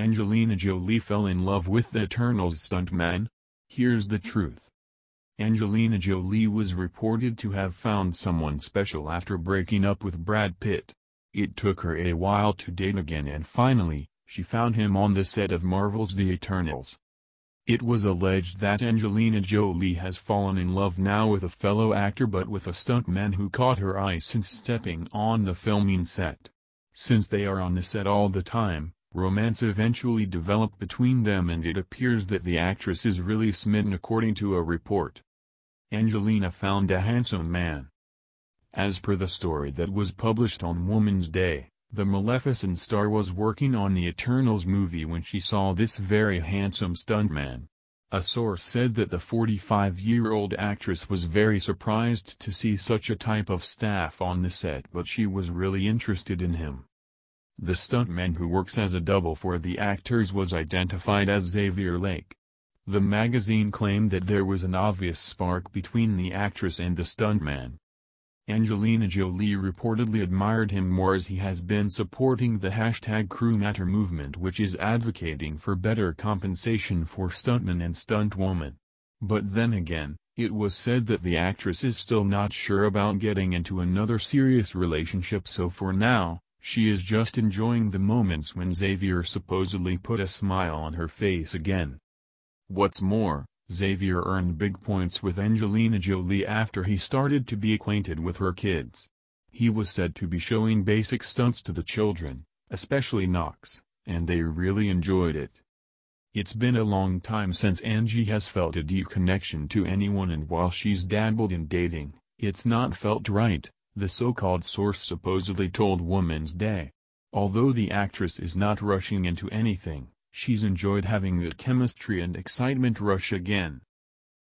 Angelina Jolie fell in love with the Eternals stuntman? Here's the truth. Angelina Jolie was reported to have found someone special after breaking up with Brad Pitt. It took her a while to date again and finally, she found him on the set of Marvel's The Eternals. It was alleged that Angelina Jolie has fallen in love now with a fellow actor but with a stuntman who caught her eye since stepping on the filming set. Since they are on the set all the time, Romance eventually developed between them and it appears that the actress is really smitten according to a report. Angelina found a handsome man. As per the story that was published on Woman's Day, the Maleficent star was working on the Eternals movie when she saw this very handsome stuntman. A source said that the 45-year-old actress was very surprised to see such a type of staff on the set but she was really interested in him. The stuntman who works as a double for the actors was identified as Xavier Lake. The magazine claimed that there was an obvious spark between the actress and the stuntman. Angelina Jolie reportedly admired him more as he has been supporting the hashtag Crew Matter movement which is advocating for better compensation for stuntmen and stuntwomen. But then again, it was said that the actress is still not sure about getting into another serious relationship so for now, she is just enjoying the moments when Xavier supposedly put a smile on her face again. What's more, Xavier earned big points with Angelina Jolie after he started to be acquainted with her kids. He was said to be showing basic stunts to the children, especially Knox, and they really enjoyed it. It's been a long time since Angie has felt a deep connection to anyone and while she's dabbled in dating, it's not felt right, the so-called source supposedly told Woman's Day. Although the actress is not rushing into anything, she's enjoyed having that chemistry and excitement rush again.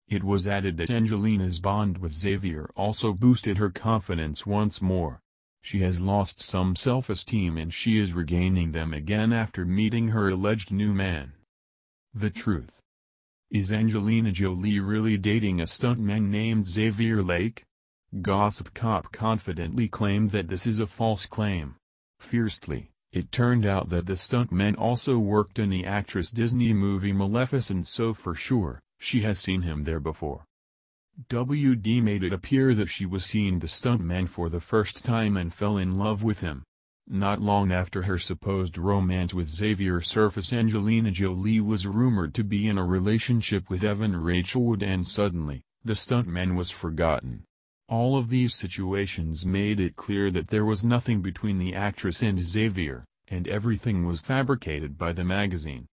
It was added that Angelina's bond with Xavier also boosted her confidence once more. She has lost some self-esteem and she is regaining them again after meeting her alleged new man. The truth. Is Angelina Jolie really dating a stuntman named Xavier Lake? Gossip Cop confidently claimed that this is a false claim. Fiercely, it turned out that the stuntman also worked in the actress Disney movie Maleficent so for sure, she has seen him there before. WD made it appear that she was seeing the stuntman for the first time and fell in love with him. Not long after her supposed romance with Xavier surface Angelina Jolie was rumored to be in a relationship with Evan Rachel Wood and suddenly, the stuntman was forgotten. All of these situations made it clear that there was nothing between the actress and Xavier, and everything was fabricated by the magazine.